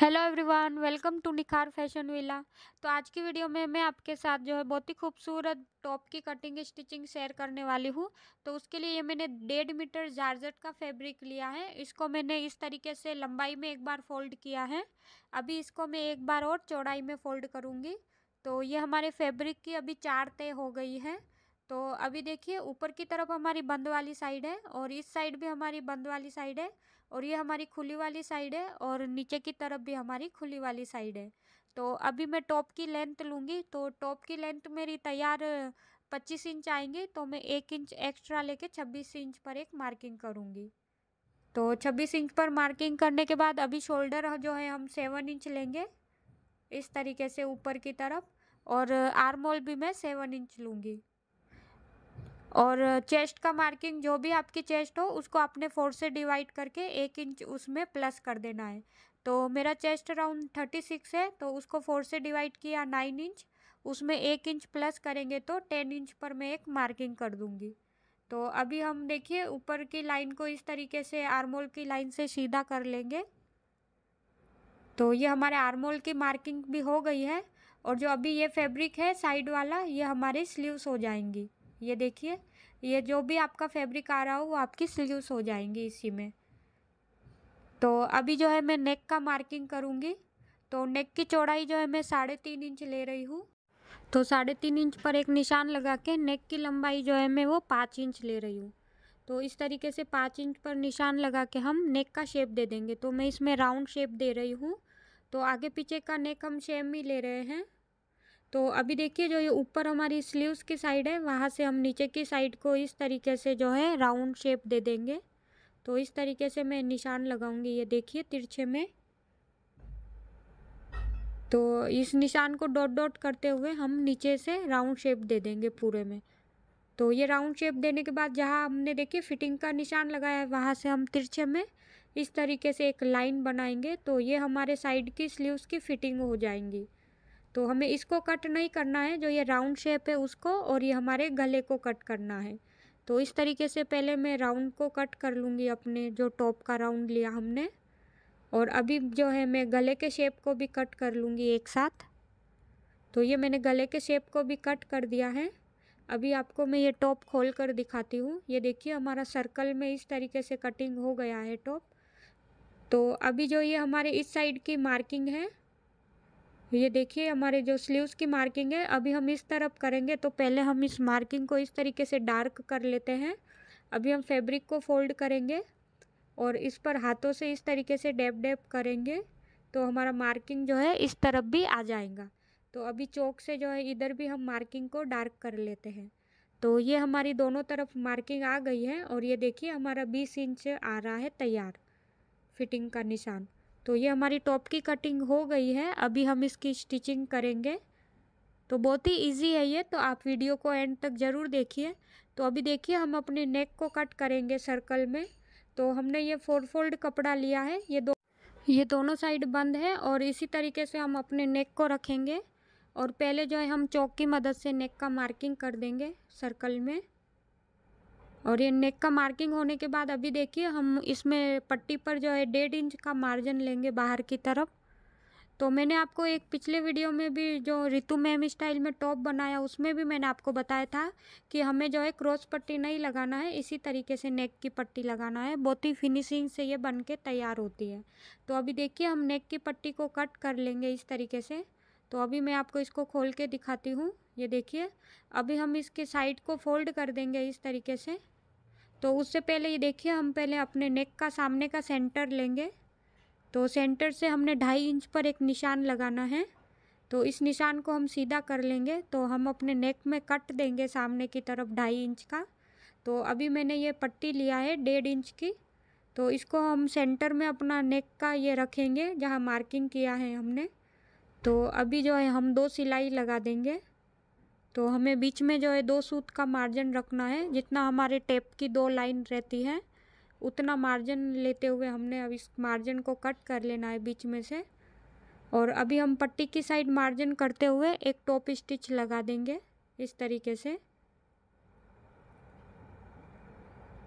Hello everyone welcome to Nikhar fashion villa तो आज की वीडियो में मैं आपके साथ जो है बहुत ही खूबसूरत टॉप की कटिंग स्टिचिंग शेयर करने वाली हूँ तो उसके लिए ये मैंने डेढ़ मीटर जारजट का फैब्रिक लिया है इसको मैंने इस तरीके से लंबाई में एक बार फोल्ड किया है अभी इसको मैं एक बार और चौड़ाई में फोल्ड करूँगी तो ये हमारे फेब्रिक की अभी चार तय हो गई है तो अभी देखिए ऊपर की तरफ हमारी बंद वाली साइड है और इस साइड भी हमारी बंद वाली साइड है और ये हमारी खुली वाली साइड है और नीचे की तरफ भी हमारी खुली वाली साइड है तो अभी मैं टॉप की लेंथ लूँगी तो टॉप की लेंथ मेरी तैयार पच्चीस इंच आएंगे तो मैं एक इंच एक्स्ट्रा लेके छब्बीस इंच पर एक मार्किंग करूँगी तो छब्बीस इंच पर मार्किंग करने के बाद अभी शोल्डर जो है हम सेवन इंच लेंगे इस तरीके से ऊपर की तरफ और आर्मोल भी मैं सेवन इंच लूँगी और चेस्ट का मार्किंग जो भी आपकी चेस्ट हो उसको आपने फोर से डिवाइड करके एक इंच उसमें प्लस कर देना है तो मेरा चेस्ट राउंड थर्टी सिक्स है तो उसको फोर से डिवाइड किया नाइन इंच उसमें एक इंच प्लस करेंगे तो टेन इंच पर मैं एक मार्किंग कर दूँगी तो अभी हम देखिए ऊपर की लाइन को इस तरीके से आर्मोल की लाइन से सीधा कर लेंगे तो ये हमारे आर्मोल की मार्किंग भी हो गई है और जो अभी ये फैब्रिक है साइड वाला ये हमारे स्लीव्स हो जाएंगी ये देखिए ये जो भी आपका फैब्रिक आ रहा हो वो आपकी स्लीव्स हो जाएंगी इसी में तो अभी जो है मैं नेक का मार्किंग करूँगी तो नेक की चौड़ाई जो है मैं साढ़े तीन इंच ले रही हूँ तो साढ़े तीन इंच पर एक निशान लगा के नेक की लंबाई जो है मैं वो पाँच इंच ले रही हूँ तो इस तरीके से पाँच इंच पर निशान लगा के हम नेक का शेप दे देंगे तो मैं इसमें राउंड शेप दे रही हूँ तो आगे पीछे का नेक हम सेम ही ले रहे हैं तो अभी देखिए जो ये ऊपर हमारी स्लीव्स की साइड है वहाँ से हम नीचे की साइड को इस तरीके से जो है राउंड शेप दे देंगे तो इस तरीके से मैं निशान लगाऊंगी ये देखिए तिरछे में तो इस निशान को डॉट डॉट करते हुए हम नीचे से राउंड शेप दे देंगे पूरे में तो ये राउंड शेप देने के बाद जहाँ हमने देखिए फिटिंग का निशान लगाया है वहाँ से हम तिरछे में इस तरीके से एक लाइन बनाएंगे तो ये हमारे साइड की स्लीव्स की फिटिंग हो जाएंगी तो हमें इसको कट नहीं करना है जो ये राउंड शेप है उसको और ये हमारे गले को कट करना है तो इस तरीके से पहले मैं राउंड को कट कर लूँगी अपने जो टॉप का राउंड लिया हमने और अभी जो है मैं गले के शेप को भी कट कर लूँगी एक साथ तो ये मैंने गले के शेप को भी कट कर दिया है अभी आपको मैं ये टॉप खोल कर दिखाती हूँ ये देखिए हमारा सर्कल में इस तरीके से कटिंग हो गया है टॉप तो अभी जो ये हमारे इस साइड की मार्किंग है ये देखिए हमारे जो स्लीव्स की मार्किंग है अभी हम इस तरफ करेंगे तो पहले हम इस मार्किंग को इस तरीके से डार्क कर लेते हैं अभी हम फैब्रिक को फोल्ड करेंगे और इस पर हाथों से इस तरीके से डैप डैप करेंगे तो हमारा मार्किंग जो है इस तरफ भी आ जाएगा तो अभी चौक से जो है इधर भी हम मार्किंग को डार्क कर लेते हैं तो ये हमारी दोनों तरफ मार्किंग आ गई है और ये देखिए हमारा बीस इंच आ रहा है तैयार फिटिंग का निशान तो ये हमारी टॉप की कटिंग हो गई है अभी हम इसकी स्टिचिंग करेंगे तो बहुत ही इजी है ये तो आप वीडियो को एंड तक ज़रूर देखिए तो अभी देखिए हम अपने नेक को कट करेंगे सर्कल में तो हमने ये फोर फोल्ड कपड़ा लिया है ये दो ये दोनों साइड बंद है और इसी तरीके से हम अपने नेक को रखेंगे और पहले जो है हम चौक की मदद से नेक का मार्किंग कर देंगे सर्कल में और ये नेक का मार्किंग होने के बाद अभी देखिए हम इसमें पट्टी पर जो है डेढ़ इंच का मार्जिन लेंगे बाहर की तरफ तो मैंने आपको एक पिछले वीडियो में भी जो रितु मैम स्टाइल में टॉप बनाया उसमें भी मैंने आपको बताया था कि हमें जो है क्रॉस पट्टी नहीं लगाना है इसी तरीके से नेक की पट्टी लगाना है बहुत ही फिनिशिंग से ये बन के तैयार होती है तो अभी देखिए हम नेक की पट्टी को कट कर लेंगे इस तरीके से तो अभी मैं आपको इसको खोल के दिखाती हूँ ये देखिए अभी हम इसके साइड को फोल्ड कर देंगे इस तरीके से तो उससे पहले ये देखिए हम पहले अपने नेक का सामने का सेंटर लेंगे तो सेंटर से हमने ढाई इंच पर एक निशान लगाना है तो इस निशान को हम सीधा कर लेंगे तो हम अपने नेक में कट देंगे सामने की तरफ ढाई इंच का तो अभी मैंने ये पट्टी लिया है डेढ़ इंच की तो इसको हम सेंटर में अपना नेक का ये रखेंगे जहाँ मार्किंग किया है हमने तो अभी जो है हम दो सिलाई लगा देंगे तो हमें बीच में जो है दो सूत का मार्जिन रखना है जितना हमारे टेप की दो लाइन रहती है उतना मार्जिन लेते हुए हमने अब इस मार्जिन को कट कर लेना है बीच में से और अभी हम पट्टी की साइड मार्जिन करते हुए एक टॉप स्टिच लगा देंगे इस तरीके से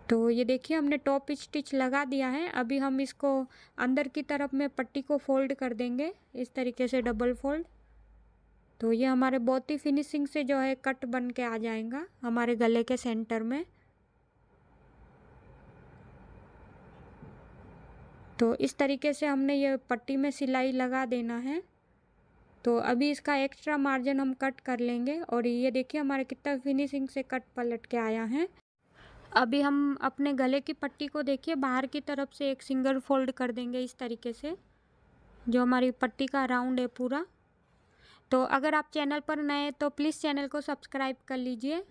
तो ये देखिए हमने टॉप स्टिच लगा दिया है अभी हम इसको अंदर की तरफ में पट्टी को फोल्ड कर देंगे इस तरीके से डबल फोल्ड तो ये हमारे बहुत ही फिनिशिंग से जो है कट बन के आ जाएगा हमारे गले के सेंटर में तो इस तरीके से हमने ये पट्टी में सिलाई लगा देना है तो अभी इसका एक्स्ट्रा मार्जिन हम कट कर लेंगे और ये देखिए हमारे कितना फिनिशिंग से कट पलट के आया है अभी हम अपने गले की पट्टी को देखिए बाहर की तरफ से एक सिंगल फोल्ड कर देंगे इस तरीके से जो हमारी पट्टी का राउंड है पूरा तो अगर आप चैनल पर नए हैं तो प्लीज़ चैनल को सब्सक्राइब कर लीजिए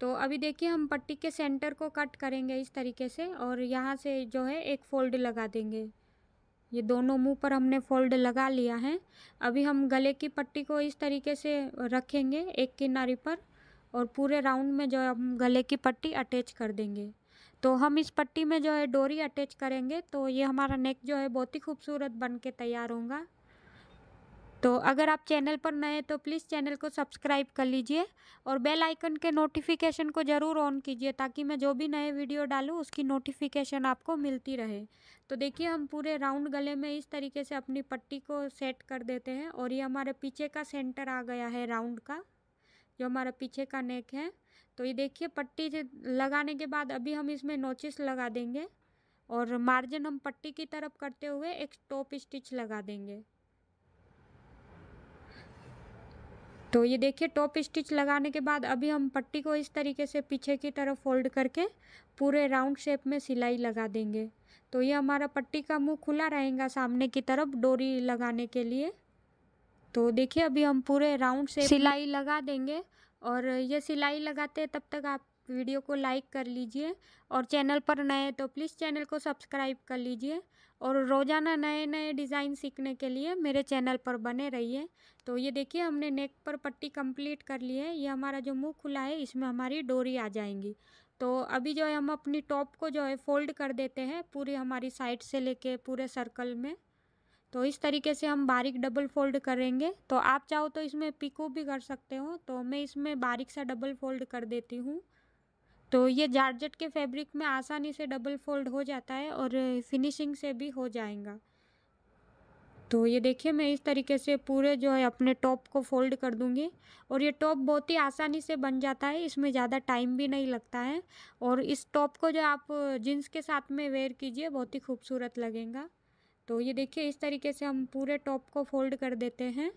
तो अभी देखिए हम पट्टी के सेंटर को कट करेंगे इस तरीके से और यहाँ से जो है एक फोल्ड लगा देंगे ये दोनों मुंह पर हमने फोल्ड लगा लिया है अभी हम गले की पट्टी को इस तरीके से रखेंगे एक किनारे पर और पूरे राउंड में जो है हम गले की पट्टी अटैच कर देंगे तो हम इस पट्टी में जो है डोरी अटैच करेंगे तो ये हमारा नेक जो है बहुत ही खूबसूरत बन के तैयार होगा तो अगर आप चैनल पर नए हैं तो प्लीज़ चैनल को सब्सक्राइब कर लीजिए और बेल आइकन के नोटिफिकेशन को ज़रूर ऑन कीजिए ताकि मैं जो भी नए वीडियो डालूँ उसकी नोटिफिकेशन आपको मिलती रहे तो देखिए हम पूरे राउंड गले में इस तरीके से अपनी पट्टी को सेट कर देते हैं और ये हमारे पीछे का सेंटर आ गया है राउंड का जो हमारा पीछे का नेक है तो ये देखिए पट्टी से लगाने के बाद अभी हम इसमें नोचिस लगा देंगे और मार्जिन हम पट्टी की तरफ करते हुए एक टॉप स्टिच लगा देंगे तो ये देखिए टॉप स्टिच लगाने के बाद अभी हम पट्टी को इस तरीके से पीछे की तरफ फोल्ड करके पूरे राउंड शेप में सिलाई लगा देंगे तो ये हमारा पट्टी का मुंह खुला रहेगा सामने की तरफ डोरी लगाने के लिए तो देखिए अभी हम पूरे राउंड शेप सिलाई लगा देंगे और ये सिलाई लगाते तब तक आप वीडियो को लाइक कर लीजिए और चैनल पर नए तो प्लीज़ चैनल को सब्सक्राइब कर लीजिए और रोज़ाना नए नए डिज़ाइन सीखने के लिए मेरे चैनल पर बने रहिए तो ये देखिए हमने नेक पर पट्टी कंप्लीट कर ली है ये हमारा जो मुँह खुला है इसमें हमारी डोरी आ जाएंगी तो अभी जो है हम अपनी टॉप को जो है फोल्ड कर देते हैं पूरी हमारी साइड से लेके पूरे सर्कल में तो इस तरीके से हम बारीक डबल फोल्ड करेंगे तो आप चाहो तो इसमें पिको भी कर सकते हो तो मैं इसमें बारीक सा डबल फोल्ड कर देती हूँ तो ये जारजेट के फैब्रिक में आसानी से डबल फोल्ड हो जाता है और फिनिशिंग से भी हो जाएगा तो ये देखिए मैं इस तरीके से पूरे जो है अपने टॉप को फोल्ड कर दूंगी और ये टॉप बहुत ही आसानी से बन जाता है इसमें ज़्यादा टाइम भी नहीं लगता है और इस टॉप को जो आप जीन्स के साथ में वेयर कीजिए बहुत ही खूबसूरत लगेगा तो ये देखिए इस तरीके से हम पूरे टॉप को फोल्ड कर देते हैं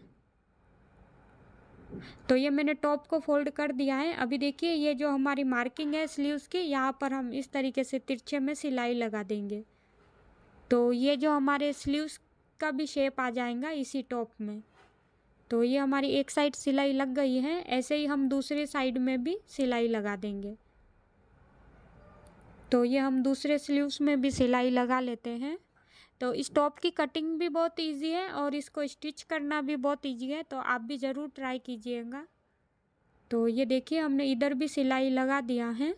तो ये मैंने टॉप को फोल्ड कर दिया है अभी देखिए ये जो हमारी मार्किंग है स्लीव्स की यहाँ पर हम इस तरीके से तिरछे में सिलाई लगा देंगे तो ये जो हमारे स्लीव्स का भी शेप आ जाएगा इसी टॉप में तो ये हमारी एक साइड सिलाई लग गई है ऐसे ही हम दूसरे साइड में भी सिलाई लगा देंगे तो ये हम दूसरे स्लीव्स में भी सिलाई लगा लेते हैं तो इस टॉप की कटिंग भी बहुत इजी है और इसको स्टिच करना भी बहुत इजी है तो आप भी ज़रूर ट्राई कीजिएगा तो ये देखिए हमने इधर भी सिलाई लगा दिया है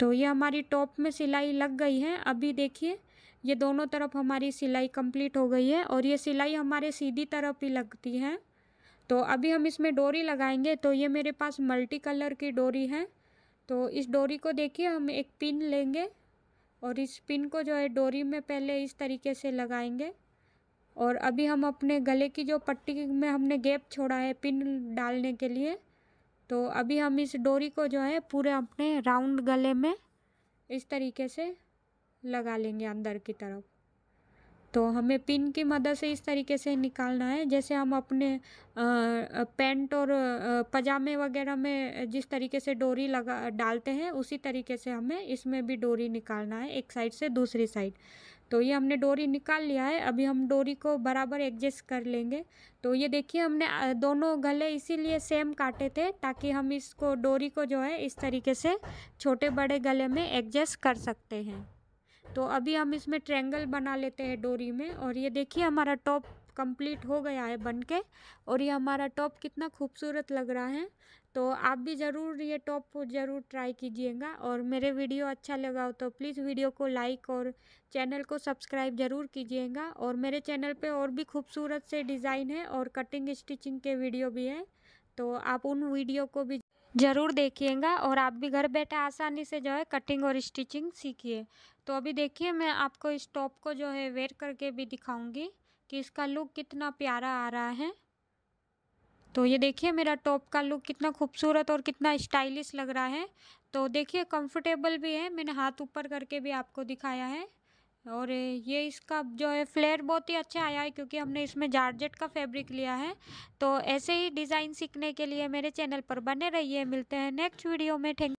तो ये हमारी टॉप में सिलाई लग गई है अभी देखिए ये दोनों तरफ हमारी सिलाई कंप्लीट हो गई है और ये सिलाई हमारे सीधी तरफ ही लगती है तो अभी हम इसमें डोरी लगाएंगे तो ये मेरे पास मल्टी कलर की डोरी है तो इस डोरी को देखिए हम एक पिन लेंगे और इस पिन को जो है डोरी में पहले इस तरीके से लगाएंगे और अभी हम अपने गले की जो पट्टी में हमने गैप छोड़ा है पिन डालने के लिए तो अभी हम इस डोरी को जो है पूरे अपने राउंड गले में इस तरीके से लगा लेंगे अंदर की तरफ तो हमें पिन की मदद से इस तरीके से निकालना है जैसे हम अपने पैंट और पजामे वगैरह में जिस तरीके से डोरी लगा डालते हैं उसी तरीके से हमें इसमें भी डोरी निकालना है एक साइड से दूसरी साइड तो ये हमने डोरी निकाल लिया है अभी हम डोरी को बराबर एडजस्ट कर लेंगे तो ये देखिए हमने दोनों गले इसीलिए सेम काटे थे ताकि हम इसको डोरी को जो है इस तरीके से छोटे बड़े गले में एडजस्ट कर सकते हैं तो अभी हम इसमें ट्रेंगल बना लेते हैं डोरी में और ये देखिए हमारा टॉप कंप्लीट हो गया है बन के और ये हमारा टॉप कितना खूबसूरत लग रहा है तो आप भी ज़रूर ये टॉप ज़रूर ट्राई कीजिएगा और मेरे वीडियो अच्छा लगा हो तो प्लीज़ वीडियो को लाइक और चैनल को सब्सक्राइब ज़रूर कीजिएगा और मेरे चैनल पे और भी खूबसूरत से डिज़ाइन है और कटिंग स्टिचिंग के वीडियो भी हैं तो आप उन वीडियो को भी ज़रूर देखिएगा और आप भी घर बैठे आसानी से जो है कटिंग और स्टिचिंग सीखिए तो अभी देखिए मैं आपको इस टॉप को जो है वेयर करके भी दिखाऊंगी कि इसका लुक कितना प्यारा आ रहा है तो ये देखिए मेरा टॉप का लुक कितना खूबसूरत और कितना स्टाइलिश लग रहा है तो देखिए कंफर्टेबल भी है मैंने हाथ ऊपर करके भी आपको दिखाया है और ये इसका जो है फ्लेयर बहुत ही अच्छा आया है क्योंकि हमने इसमें जारजेट का फैब्रिक लिया है तो ऐसे ही डिज़ाइन सीखने के लिए मेरे चैनल पर बने रहिए है। मिलते हैं नेक्स्ट वीडियो में थैंक